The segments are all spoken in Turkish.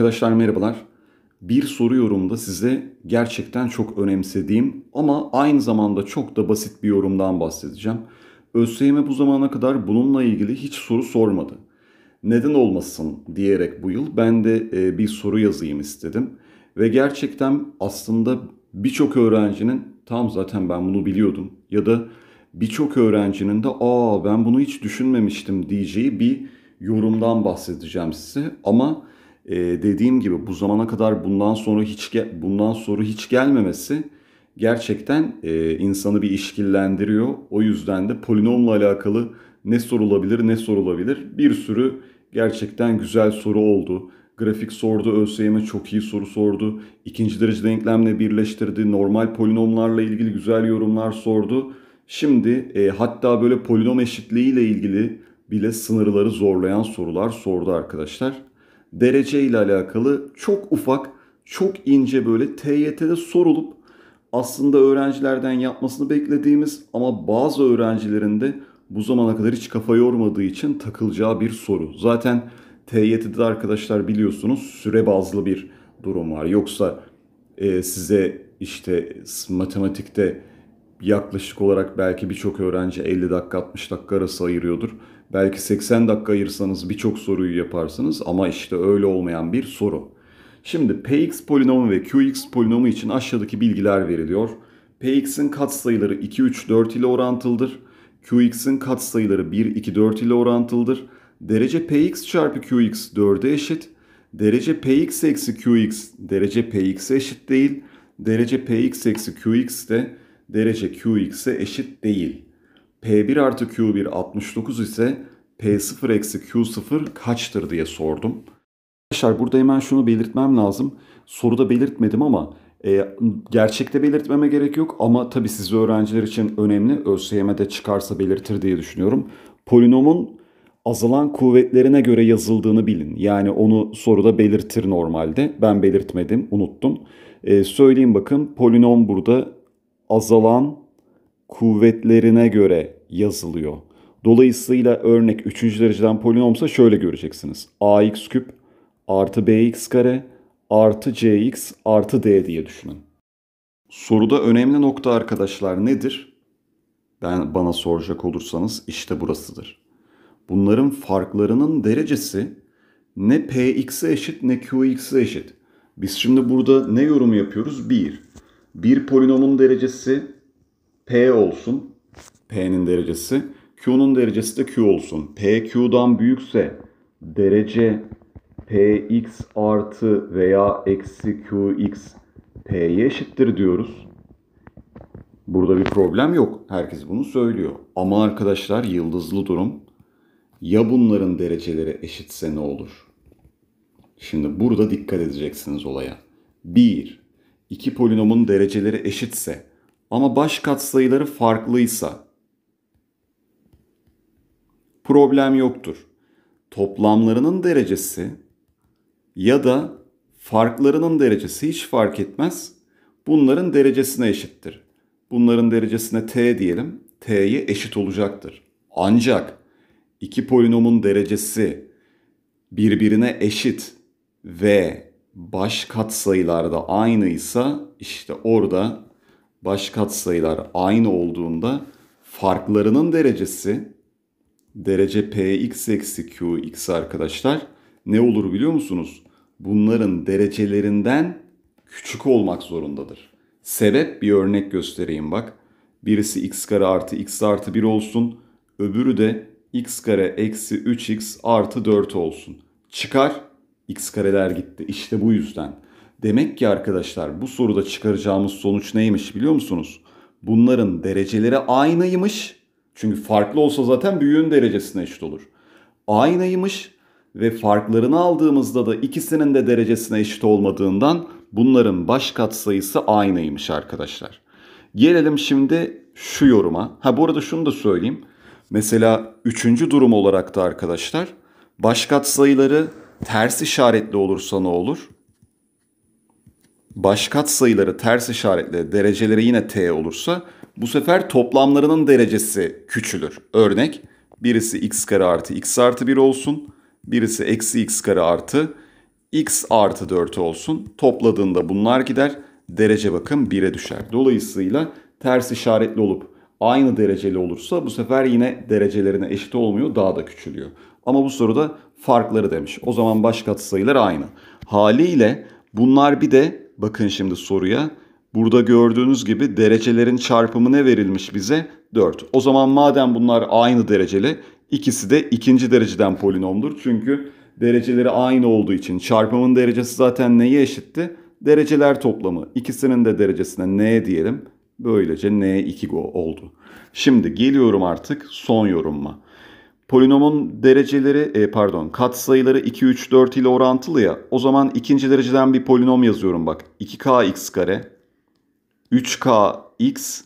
Arkadaşlar merhabalar. Bir soru yorumda size gerçekten çok önemsediğim ama aynı zamanda çok da basit bir yorumdan bahsedeceğim. ÖSYM bu zamana kadar bununla ilgili hiç soru sormadı. Neden olmasın diyerek bu yıl ben de e, bir soru yazayım istedim. Ve gerçekten aslında birçok öğrencinin tam zaten ben bunu biliyordum ya da birçok öğrencinin de aa ben bunu hiç düşünmemiştim diyeceği bir yorumdan bahsedeceğim size. Ama e, dediğim gibi bu zamana kadar bundan sonra hiç bundan sonra hiç gelmemesi gerçekten e, insanı bir işkillendiriyor. O yüzden de polinomla alakalı ne sorulabilir ne sorulabilir bir sürü gerçekten güzel soru oldu. Grafik sordu, ÖSYM e çok iyi soru sordu. İkinci derece denklemle birleştirdi. Normal polinomlarla ilgili güzel yorumlar sordu. Şimdi e, hatta böyle polinom eşitliği ile ilgili bile sınırları zorlayan sorular sordu arkadaşlar derece ile alakalı çok ufak, çok ince böyle TYT'de sorulup aslında öğrencilerden yapmasını beklediğimiz ama bazı öğrencilerin de bu zamana kadar hiç kafa yormadığı için takılacağı bir soru. Zaten TYT'de arkadaşlar biliyorsunuz süre bazlı bir durum var. Yoksa e, size işte matematikte yaklaşık olarak belki birçok öğrenci 50 dakika 60 dakika arası ayırıyordur. Belki 80 dakika ayırsanız birçok soruyu yaparsınız ama işte öyle olmayan bir soru. Şimdi px polinomu ve qx polinomu için aşağıdaki bilgiler veriliyor. px'in katsayıları 2 3 4 ile orantılıdır. qx'in katsayıları 1 2 4 ile orantılıdır. Derece px çarpı qx 4'e eşit. Derece px eksi qx derece px'e eşit değil. Derece px eksi qx de derece Qx'e eşit değil. P1 artı Q1 69 ise P0 eksi Q0 kaçtır diye sordum. Arkadaşlar burada hemen şunu belirtmem lazım. Soruda belirtmedim ama e, gerçekte belirtmeme gerek yok ama tabii siz öğrenciler için önemli. ÖSYM'de çıkarsa belirtir diye düşünüyorum. Polinomun azalan kuvvetlerine göre yazıldığını bilin. Yani onu soruda belirtir normalde. Ben belirtmedim, unuttum. E, söyleyeyim bakın polinom burada azalan kuvvetlerine göre yazılıyor. Dolayısıyla örnek 3. dereceden polinomsa şöyle göreceksiniz. ax küp artı bx kare artı cx artı d diye düşünün. Soruda önemli nokta arkadaşlar nedir? Ben bana soracak olursanız işte burasıdır. Bunların farklarının derecesi ne px'e eşit ne qx'e eşit. Biz şimdi burada ne yorum yapıyoruz? 1. Bir polinomun derecesi P olsun. P'nin derecesi. Q'nun derecesi de Q olsun. P Q'dan büyükse derece Px artı veya eksi Qx P'ye eşittir diyoruz. Burada bir problem yok. Herkes bunu söylüyor. Ama arkadaşlar yıldızlı durum ya bunların dereceleri eşitse ne olur? Şimdi burada dikkat edeceksiniz olaya. 1 iki polinomun dereceleri eşitse ama baş katsayıları farklıysa problem yoktur. Toplamlarının derecesi ya da farklarının derecesi hiç fark etmez. Bunların derecesine eşittir. Bunların derecesine t diyelim. t'ye eşit olacaktır. Ancak iki polinomun derecesi birbirine eşit ve baş katsayılar da aynıysa işte orada baş katsayılar aynı olduğunda farklarının derecesi derece px eksi qx arkadaşlar ne olur biliyor musunuz? Bunların derecelerinden küçük olmak zorundadır. Sebep bir örnek göstereyim bak. Birisi x kare artı x artı 1 olsun. Öbürü de x kare eksi 3x artı 4 olsun. Çıkar x kareler gitti. İşte bu yüzden. Demek ki arkadaşlar bu soruda çıkaracağımız sonuç neymiş biliyor musunuz? Bunların dereceleri aynıymış. Çünkü farklı olsa zaten büyüğün derecesine eşit olur. Aynıymış ve farklarını aldığımızda da ikisinin de derecesine eşit olmadığından bunların baş katsayısı aynıymış arkadaşlar. Gelelim şimdi şu yoruma. Ha bu arada şunu da söyleyeyim. Mesela üçüncü durum olarak da arkadaşlar baş katsayıları ters işaretli olursa ne olur? Başkat sayıları ters işaretli, dereceleri yine t olursa bu sefer toplamlarının derecesi küçülür. Örnek birisi x kare artı x artı 1 olsun. Birisi eksi x kare artı x artı 4 olsun. Topladığında bunlar gider. Derece bakın 1'e düşer. Dolayısıyla ters işaretli olup aynı dereceli olursa bu sefer yine derecelerine eşit olmuyor daha da küçülüyor. Ama bu soruda farkları demiş. O zaman baş katsayılar aynı. Haliyle bunlar bir de bakın şimdi soruya. Burada gördüğünüz gibi derecelerin çarpımı ne verilmiş bize? 4. O zaman madem bunlar aynı dereceli ikisi de ikinci dereceden polinomdur. Çünkü dereceleri aynı olduğu için çarpımın derecesi zaten neye eşitti? Dereceler toplamı. ikisinin de derecesine n diyelim. Böylece n2 oldu. Şimdi geliyorum artık son yorumuma. Polinomun dereceleri e, pardon katsayıları 2, 3, 4 ile orantılı ya. O zaman ikinci dereceden bir polinom yazıyorum bak. 2kx kare 3kx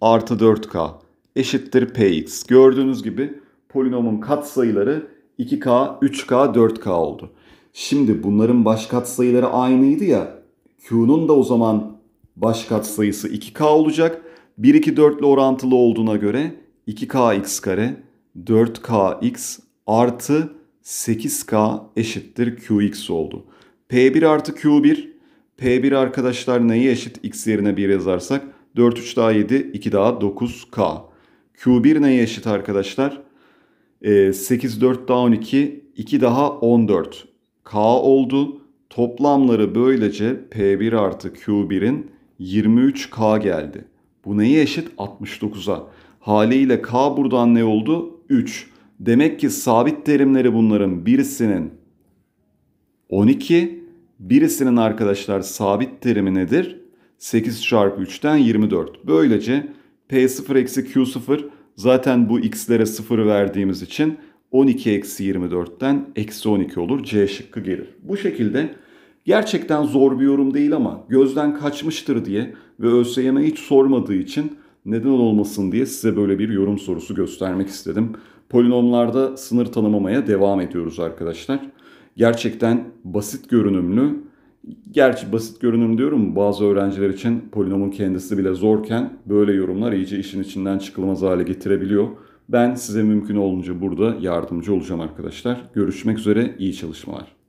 artı 4k eşittir px. Gördüğünüz gibi polinomun katsayıları 2k, 3k, 4k oldu. Şimdi bunların baş katsayıları aynıydı ya. Q'nun da o zaman baş katsayısı 2k olacak. 1, 2, 4 ile orantılı olduğuna göre 2kx kare 4kx artı 8k eşittir qx oldu. P1 artı Q1. P1 arkadaşlar neyi eşit? X yerine 1 yazarsak 4 3 daha 7 2 daha 9K. Q1 neye eşit arkadaşlar? E, 8 4 daha 12 2 daha 14 K oldu. Toplamları böylece P1 artı Q1'in 23K geldi. Bu neye eşit? 69'a. Haliyle K buradan ne oldu? 3. Demek ki sabit terimleri bunların birisinin 12, birisinin arkadaşlar sabit terimi nedir? 8 çarpı 3'ten 24. Böylece P0 eksi Q0 zaten bu x'lere 0 verdiğimiz için 12 eksi 24'ten eksi 12 olur. C şıkkı gelir. Bu şekilde gerçekten zor bir yorum değil ama gözden kaçmıştır diye ve ÖSYM hiç sormadığı için neden olmasın diye size böyle bir yorum sorusu göstermek istedim. Polinomlarda sınır tanımamaya devam ediyoruz arkadaşlar. Gerçekten basit görünümlü, gerçi basit görünüm diyorum bazı öğrenciler için polinomun kendisi bile zorken böyle yorumlar iyice işin içinden çıkılmaz hale getirebiliyor. Ben size mümkün olunca burada yardımcı olacağım arkadaşlar. Görüşmek üzere, iyi çalışmalar.